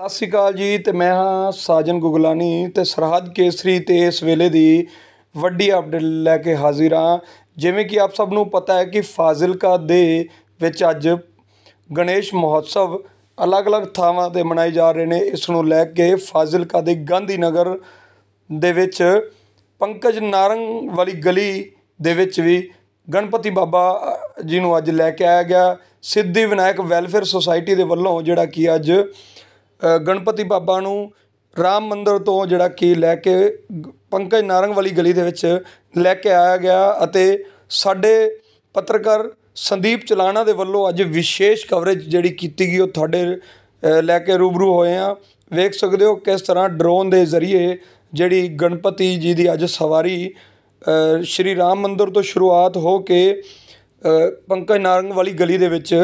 ਸਤਿ ਸ਼੍ਰੀ ਅਕਾਲ ਜੀ ਤੇ ਮੈਂ ਹਾਂ ਸਾਜਨ ਗੁਗਲਾਨੀ ਤੇ ਸਰਹੱਦ ਕੇਸਰੀ ਤੇ ਇਸ ਵੇਲੇ ਦੀ ਵੱਡੀ ਅਪਡੇਟ ਲੈ ਕੇ ਹਾਜ਼ਰ ਹਾਂ ਜਿਵੇਂ ਕਿ ਆਪ ਸਭ ਨੂੰ ਪਤਾ ਹੈ ਕਿ ਫਾਜ਼ਿਲਕਾ ਦੇ ਵਿੱਚ ਅੱਜ ਗਣੇਸ਼ ਮਹੋਤਸਵ ਅਲੱਗ-ਅਲੱਗ ਥਾਵਾਂ ਤੇ ਮਨਾਏ ਜਾ ਰਹੇ ਨੇ ਇਸ ਨੂੰ ਲੈ ਕੇ ਫਾਜ਼ਿਲਕਾ ਦੇ ਗਾਂਧੀ ਨਗਰ ਦੇ ਵਿੱਚ ਪੰਕਜ ਨਾਰੰਗ ਵਾਲੀ ਗਲੀ ਦੇ ਵਿੱਚ ਵੀ ਗਣਪਤੀ ਬਾਬਾ ਜੀ ਨੂੰ ਅੱਜ ਲੈ ਕੇ ਆਇਆ ਗਿਆ ਸਿੱਧੀ ਵਿਨਾਇਕ ਵੈਲਫੇਅਰ ਸੁਸਾਇਟੀ ਦੇ ਵੱਲੋਂ ਜਿਹੜਾ ਕਿ ਅੱਜ ਗਣਪਤੀ ਬਾਬਾ ਨੂੰ ਰਾਮ ਮੰਦਰ ਤੋਂ ਜਿਹੜਾ ਕੀ ਲੈ ਕੇ ਪੰਕਜ ਨਾਰੰਗ ਵਾਲੀ ਗਲੀ ਦੇ ਵਿੱਚ ਲੈ ਕੇ ਆਇਆ ਗਿਆ ਅਤੇ ਸਾਡੇ ਪੱਤਰਕਾਰ ਸੰਦੀਪ ਚਲਾਣਾ ਦੇ ਵੱਲੋਂ ਅੱਜ ਵਿਸ਼ੇਸ਼ ਕਵਰੇਜ ਜਿਹੜੀ ਕੀਤੀ ਗਈ ਉਹ ਤੁਹਾਡੇ ਲੈ ਕੇ ਰੂਬਰੂ ਹੋਏ ਆ ਵੇਖ ਸਕਦੇ ਹੋ ਕਿਸ ਤਰ੍ਹਾਂ ਡਰੋਨ ਦੇ ਜ਼ਰੀਏ ਜਿਹੜੀ ਗਣਪਤੀ ਜੀ ਦੀ ਅੱਜ ਸਵਾਰੀ ਸ਼੍ਰੀ ਰਾਮ ਮੰਦਰ ਤੋਂ ਸ਼ੁਰੂਆਤ ਹੋ ਕੇ ਪੰਕਜ ਨਾਰੰਗ ਵਾਲੀ ਗਲੀ ਦੇ ਵਿੱਚ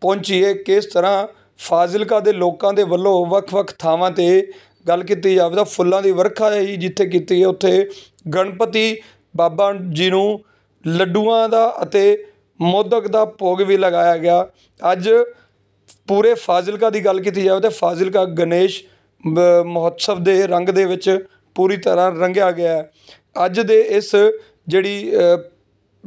ਪਹੁੰਚੀ ਹੈ ਕਿਸ ਤਰ੍ਹਾਂ ਫਾਜ਼ਿਲਕਾ ਦੇ ਲੋਕਾਂ ਦੇ ਵੱਲੋਂ ਵੱਖ ਵੱਖ ਥਾਵਾਂ 'ਤੇ ਗੱਲ ਕੀਤੀ ਜਾਵੇ ਤਾਂ ਫੁੱਲਾਂ ਦੀ ਵਰਖਾ ਹੀ ਜਿੱਥੇ ਕੀਤੀ ਹੈ ਉੱਥੇ ਗਣਪਤੀ ਬਾਬਾ ਜੀ ਨੂੰ ਲੱਡੂਆਂ ਦਾ ਅਤੇ ਮੋਦਕ ਦਾ ਭੋਗ ਵੀ ਲਗਾਇਆ ਗਿਆ ਅੱਜ ਪੂਰੇ ਫਾਜ਼ਿਲਕਾ ਦੀ ਗੱਲ ਕੀਤੀ ਜਾਵੇ ਤਾਂ ਫਾਜ਼ਿਲਕਾ ਗਣੇਸ਼ ਮਹੋਤਸਵ ਦੇ ਰੰਗ ਦੇ ਵਿੱਚ ਪੂਰੀ ਤਰ੍ਹਾਂ ਰੰਗਿਆ ਗਿਆ ਹੈ ਅੱਜ ਦੇ ਇਸ ਜਿਹੜੀ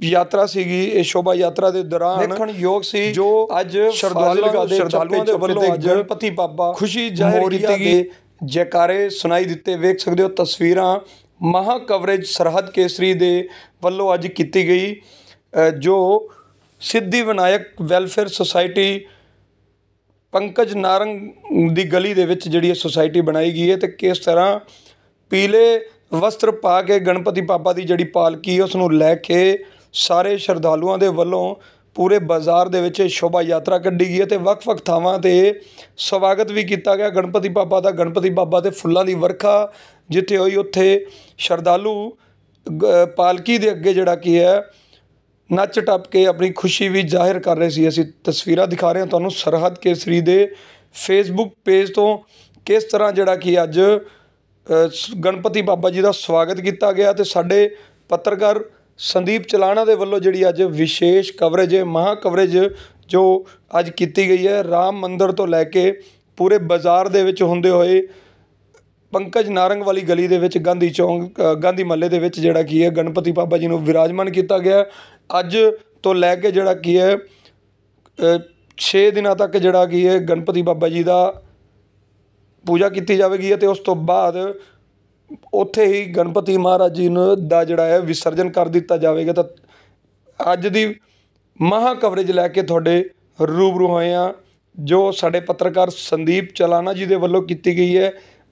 ਯਾਤਰਾ ਸੀਗੀ ਇਹ ਸ਼ੋਭਾ ਯਾਤਰਾ ਦੇ ਦੌਰਾਨ ਦੇਖਣ ਯੋਗ ਸੀ ਜੋ ਅੱਜ ਸ਼ਰਧਾਲੂਆਂ ਦੇ ਸ਼ਰਧਾਲੂਆਂ ਦੇ ਵੱਲੋਂ ਗਣਪਤੀ ਬਾਬਾ ਖੁਸ਼ੀ ਜ਼ਾਹਿਰ ਕੀਤੀ ਗਈ ਜੈਕਾਰੇ ਸੁਣਾਈ ਦਿੱਤੇ ਵੇਖ ਸਕਦੇ ਹੋ ਤਸਵੀਰਾਂ ਮਹਾ ਕਵਰੇਜ ਸਰਹੱਦ ਕੇਸਰੀ ਦੇ ਵੱਲੋਂ ਅੱਜ ਕੀਤੀ ਗਈ ਜੋ ਸਿੱਧੀ ਵਿਨਾਇਕ ਵੈਲਫੇਅਰ ਸੁਸਾਇਟੀ ਪੰਕਜ ਨਾਰੰਗ ਦੀ ਗਲੀ ਦੇ ਵਿੱਚ ਜਿਹੜੀ ਇਹ ਸੁਸਾਇਟੀ ਬਣਾਈ ਗਈ ਹੈ ਤੇ ਕਿਸ ਤਰ੍ਹਾਂ ਪੀਲੇ ਵਸਤਰ ਪਾ ਕੇ ਗਣਪਤੀ ਪਾਪਾ ਦੀ ਜਿਹੜੀ ਪਾਲਕੀ ਉਸ ਨੂੰ ਲੈ ਕੇ ਸਾਰੇ ਸ਼ਰਧਾਲੂਆਂ ਦੇ ਵੱਲੋਂ ਪੂਰੇ ਬਾਜ਼ਾਰ ਦੇ ਵਿੱਚ ਸ਼ੋਭਾ ਯਾਤਰਾ ਕੱਢੀ ਗਈ ਹੈ ਤੇ ਵੱਖ-ਵੱਖ ਥਾਵਾਂ ਤੇ ਸਵਾਗਤ ਵੀ ਕੀਤਾ ਗਿਆ ਗਣਪਤੀ ਬਾਬਾ ਦਾ ਗਣਪਤੀ ਬਾਬਾ ਤੇ ਫੁੱਲਾਂ ਦੀ ਵਰਖਾ ਜਿੱਥੇ ਹੋਈ ਉੱਥੇ ਸ਼ਰਧਾਲੂ ਪਾਲਕੀ ਦੇ ਅੱਗੇ ਜਿਹੜਾ ਕੀ ਹੈ ਨੱਚ ਟੱਪ ਕੇ ਆਪਣੀ ਖੁਸ਼ੀ ਵੀ ਜ਼ਾਹਿਰ ਕਰ ਰਹੇ ਸੀ ਅਸੀਂ ਤਸਵੀਰਾਂ ਦਿਖਾ ਰਹੇ ਹਾਂ ਤੁਹਾਨੂੰ ਸਰਹੱਦ ਕੇਸਰੀ ਦੇ ਫੇਸਬੁੱਕ ਪੇਜ ਤੋਂ ਕਿਸ ਤਰ੍ਹਾਂ ਜਿਹੜਾ ਕੀ ਅੱਜ ਗਣਪਤੀ ਬਾਬਾ ਜੀ ਦਾ ਸਵਾਗਤ ਕੀਤਾ ਗਿਆ ਤੇ ਸਾਡੇ ਪੱਤਰਕਾਰ ਸੰਦੀਪ ਚਲਾਣਾ ਦੇ ਵੱਲੋਂ ਜਿਹੜੀ ਅੱਜ ਵਿਸ਼ੇਸ਼ ਕਵਰੇਜ ਹੈ ਮਹਾ ਕਵਰੇਜ ਜੋ ਅੱਜ ਕੀਤੀ ਗਈ ਹੈ ਰਾਮ ਮੰਦਿਰ ਤੋਂ ਲੈ ਕੇ ਪੂਰੇ ਬਾਜ਼ਾਰ ਦੇ ਵਿੱਚ ਹੁੰਦੇ ਹੋਏ ਪੰਕਜ ਨਾਰੰਗ ਵਾਲੀ ਗਲੀ ਦੇ ਵਿੱਚ ਗਾਂਧੀ ਚੌਂਕ ਗਾਂਧੀ ਮੱਲੇ ਦੇ ਵਿੱਚ ਜਿਹੜਾ ਕੀ ਹੈ ਗਣਪਤੀ ਪਾਪਾ ਜੀ ਨੂੰ ਵਿਰਾਜਮਾਨ ਕੀਤਾ ਗਿਆ ਅੱਜ ਤੋਂ ਲੈ ਕੇ ਜਿਹੜਾ ਕੀ ਹੈ 6 ਦਿਨਾਂ ਤੱਕ ਜਿਹੜਾ ਕੀ ਹੈ ਗਣਪਤੀ ਬਾਬਾ ਜੀ ਦਾ ਪੂਜਾ ਕੀਤੀ ਜਾਵੇਗੀ ਅਤੇ ਉਸ ਤੋਂ ਬਾਅਦ ਉੱਥੇ ਹੀ ਗਣਪਤੀ ਮਹਾਰਾਜ ਜੀ ਨੂੰ ਦਾ ਜਿਹੜਾ ਹੈ ਵਿਸਰਜਨ ਕਰ ਦਿੱਤਾ ਜਾਵੇਗਾ ਤਾਂ ਅੱਜ ਦੀ ਮਹਾ ਕਵਰੇਜ ਲੈ ਕੇ ਤੁਹਾਡੇ ਰੂਬਰੂ ਹੋਏ ਆ ਜੋ ਸਾਡੇ ਪੱਤਰਕਾਰ ਸੰਦੀਪ ਚਲਾਣਾ ਜੀ ਦੇ ਵੱਲੋਂ ਕੀਤੀ ਗਈ ਹੈ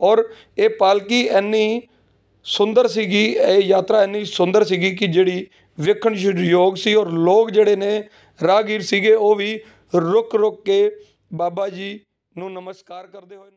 ਔਰ ਇਹ ਪਾਲਕੀ ਇੰਨੀ ਸੁੰਦਰ ਸੀਗੀ ਇਹ ਯਾਤਰਾ ਇੰਨੀ ਸੁੰਦਰ ਸੀਗੀ ਕਿ ਜਿਹੜੀ ਵੇਖਣ ਯੋਗ ਸੀ ਔਰ ਲੋਕ ਜਿਹੜੇ ਨੇ ਰਾਗੀਰ ਸੀਗੇ ਉਹ ਵੀ ਰੁਕ ਰੁਕ ਕੇ ਬਾਬਾ ਜੀ ਨੂੰ ਨਮਸਕਾਰ ਕਰਦੇ ਹੋਏ